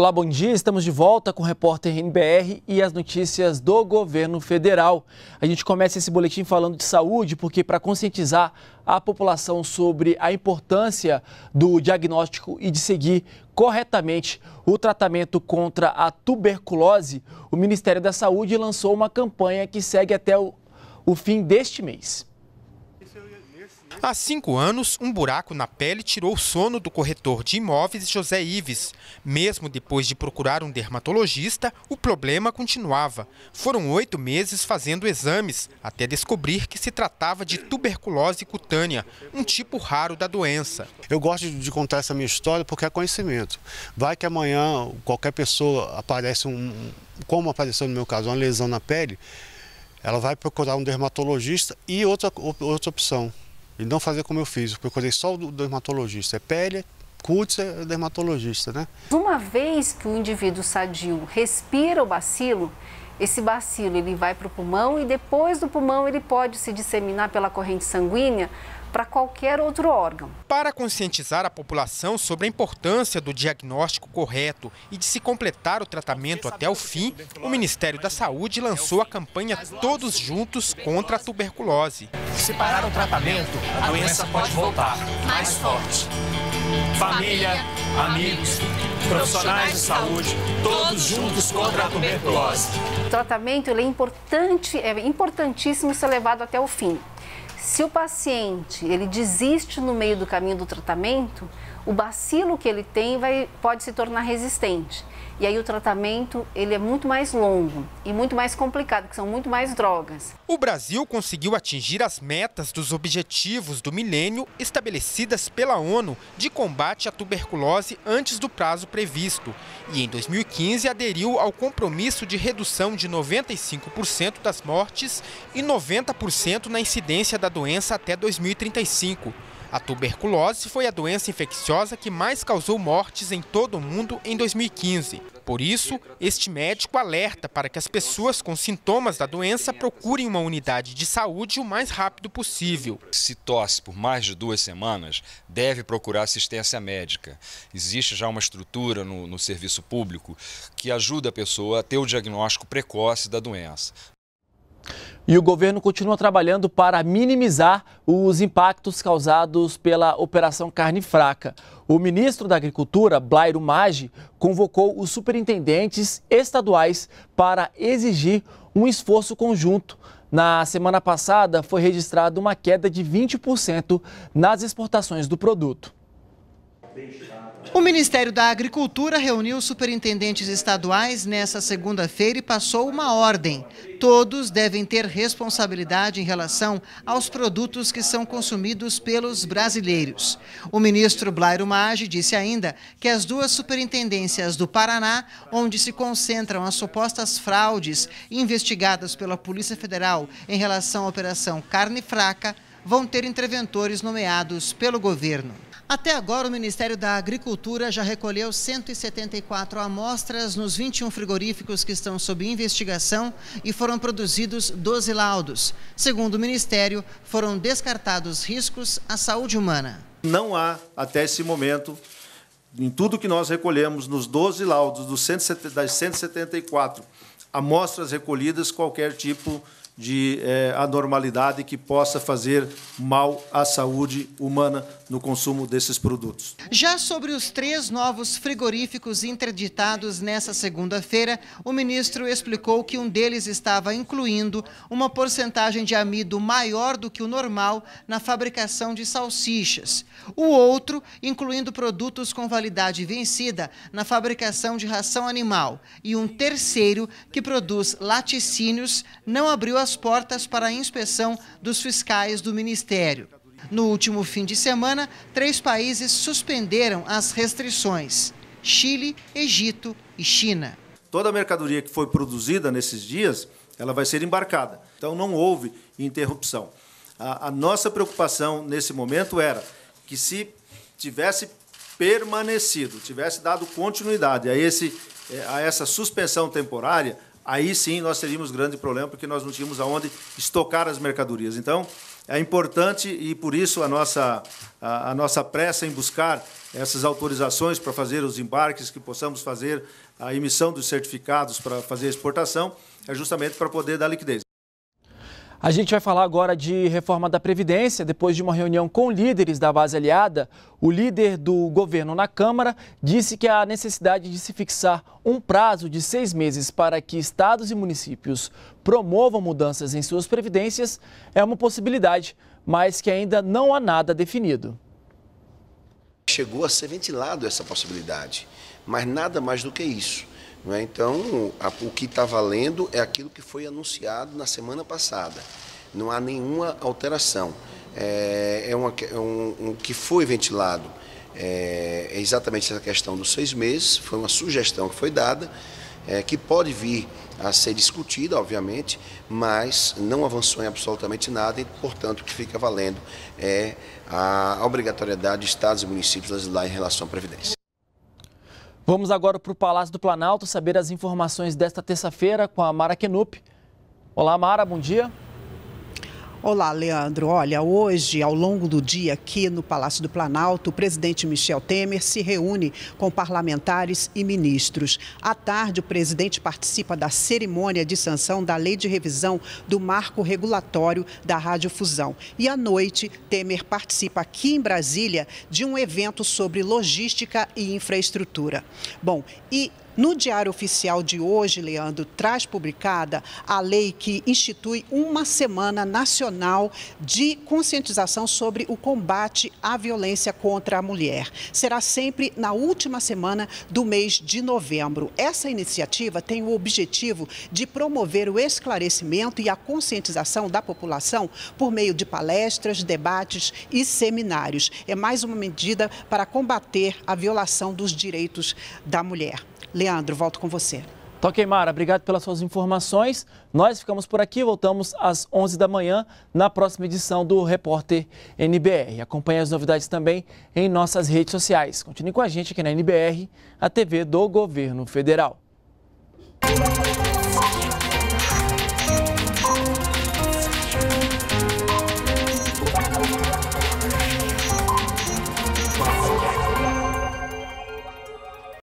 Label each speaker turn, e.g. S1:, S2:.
S1: Olá, bom dia. Estamos de volta com o repórter NBR e as notícias do governo federal. A gente começa esse boletim falando de saúde, porque para conscientizar a população sobre a importância do diagnóstico e de seguir corretamente o tratamento contra a tuberculose, o Ministério da Saúde lançou uma campanha que segue até o, o fim deste
S2: mês. Há cinco anos, um buraco na pele tirou o sono do corretor de imóveis José Ives. Mesmo depois de procurar um dermatologista, o problema continuava. Foram oito meses fazendo exames, até descobrir que se tratava de tuberculose cutânea, um tipo raro da doença. Eu gosto de contar
S3: essa minha história porque é conhecimento. Vai que amanhã qualquer pessoa aparece, um, como apareceu no meu caso, uma lesão na pele, ela vai procurar um dermatologista e outra, outra opção, e não fazer como eu fiz, porque eu procurei só o dermatologista. É pele, CUTS é dermatologista, né?
S4: Uma vez que o indivíduo sadio respira o bacilo, esse bacilo ele vai para o pulmão e depois do pulmão ele pode se disseminar
S2: pela corrente sanguínea para qualquer outro órgão. Para conscientizar a população sobre a importância do diagnóstico correto e de se completar o tratamento até o fim, o Ministério da Saúde lançou a campanha Todos Juntos contra a Tuberculose. Se parar o tratamento, a doença pode voltar mais forte. Família, amigos, profissionais de saúde, todos juntos contra a
S1: tuberculose.
S4: O tratamento é importante, é importantíssimo ser levado até o fim. Se o paciente ele desiste no meio do caminho do tratamento, o bacilo que ele tem vai, pode se tornar resistente. E aí o tratamento ele é muito mais longo e muito mais complicado, que são muito mais
S2: drogas. O Brasil conseguiu atingir as metas dos objetivos do milênio estabelecidas pela ONU de combate à tuberculose antes do prazo previsto. E em 2015 aderiu ao compromisso de redução de 95% das mortes e 90% na incidência da doença até 2035. A tuberculose foi a doença infecciosa que mais causou mortes em todo o mundo em 2015. Por isso, este médico alerta para que as pessoas com sintomas da doença procurem uma unidade de saúde o mais rápido possível. Se tosse por mais de duas semanas, deve procurar assistência médica. Existe já uma estrutura no, no serviço público que ajuda a pessoa a ter o diagnóstico precoce da doença.
S1: E o governo continua trabalhando para minimizar os impactos causados pela Operação Carne Fraca. O ministro da Agricultura, Blairo Maggi, convocou os superintendentes estaduais para exigir um esforço conjunto. Na semana passada, foi registrada uma queda de 20% nas exportações do produto.
S5: O Ministério da Agricultura reuniu superintendentes estaduais nesta segunda-feira e passou uma ordem. Todos devem ter responsabilidade em relação aos produtos que são consumidos pelos brasileiros. O ministro Blairo Maggi disse ainda que as duas superintendências do Paraná, onde se concentram as supostas fraudes investigadas pela Polícia Federal em relação à Operação Carne Fraca, vão ter interventores nomeados pelo governo. Até agora, o Ministério da Agricultura já recolheu 174 amostras nos 21 frigoríficos que estão sob investigação e foram produzidos 12 laudos. Segundo o Ministério, foram descartados riscos à saúde humana.
S3: Não há, até esse momento, em tudo que nós recolhemos, nos 12 laudos dos das 174 amostras recolhidas, qualquer tipo de de é, anormalidade que possa fazer mal à saúde humana no consumo desses produtos.
S5: Já sobre os três novos frigoríficos interditados nessa segunda-feira, o ministro explicou que um deles estava incluindo uma porcentagem de amido maior do que o normal na fabricação de salsichas, o outro incluindo produtos com validade vencida na fabricação de ração animal e um terceiro que produz laticínios não abriu as portas para a inspeção dos fiscais do Ministério. No último fim de semana, três países suspenderam as restrições: Chile, Egito e China.
S3: Toda a mercadoria que foi produzida nesses dias, ela vai ser embarcada. Então não houve interrupção. A, a nossa preocupação nesse momento era que se tivesse permanecido, tivesse dado continuidade a, esse, eh, a essa suspensão temporária, aí sim nós teríamos grande problema, porque nós não tínhamos aonde estocar as mercadorias. Então, é importante e por isso a nossa, a, a nossa pressa em buscar essas autorizações para fazer os embarques, que possamos fazer a emissão dos certificados para fazer a exportação, é justamente para poder dar liquidez.
S1: A gente vai falar agora de reforma da Previdência. Depois de uma reunião com líderes da base aliada, o líder do governo na Câmara disse que há necessidade de se fixar um prazo de seis meses para que estados e municípios promovam mudanças em suas previdências é uma possibilidade, mas que ainda não há nada definido.
S3: Chegou a ser ventilado essa possibilidade, mas nada mais do que isso. É? Então, a, o que está valendo é aquilo que foi anunciado na semana passada. Não há nenhuma alteração. É, é, uma, é um, um, que foi ventilado é, é, exatamente essa questão dos seis meses, foi uma sugestão que foi dada, é, que pode vir a ser discutida, obviamente, mas não avançou em absolutamente nada e, portanto, o que fica valendo é a obrigatoriedade de estados e municípios legislar em relação à Previdência.
S1: Vamos agora para o Palácio do Planalto saber as informações desta terça-feira com a Mara Kenup. Olá, Mara, bom dia. Olá,
S4: Leandro. Olha, hoje, ao longo do dia aqui no Palácio do Planalto, o presidente Michel Temer se reúne com parlamentares e ministros. À tarde, o presidente participa da cerimônia de sanção da lei de revisão do marco regulatório da radiofusão. E à noite, Temer participa aqui em Brasília de um evento sobre logística e infraestrutura. Bom, e no Diário Oficial de hoje, Leandro, traz publicada a lei que institui uma Semana Nacional de Conscientização sobre o Combate à Violência contra a Mulher. Será sempre na última semana do mês de novembro. Essa iniciativa tem o objetivo de promover o esclarecimento e a conscientização da população por meio de palestras, debates e seminários. É mais uma medida para combater
S1: a violação dos direitos da mulher. Leandro, volto com você. Tá ok, Mara, obrigado pelas suas informações. Nós ficamos por aqui, voltamos às 11 da manhã na próxima edição do Repórter NBR. Acompanhe as novidades também em nossas redes sociais. Continue com a gente aqui na NBR, a TV do Governo Federal.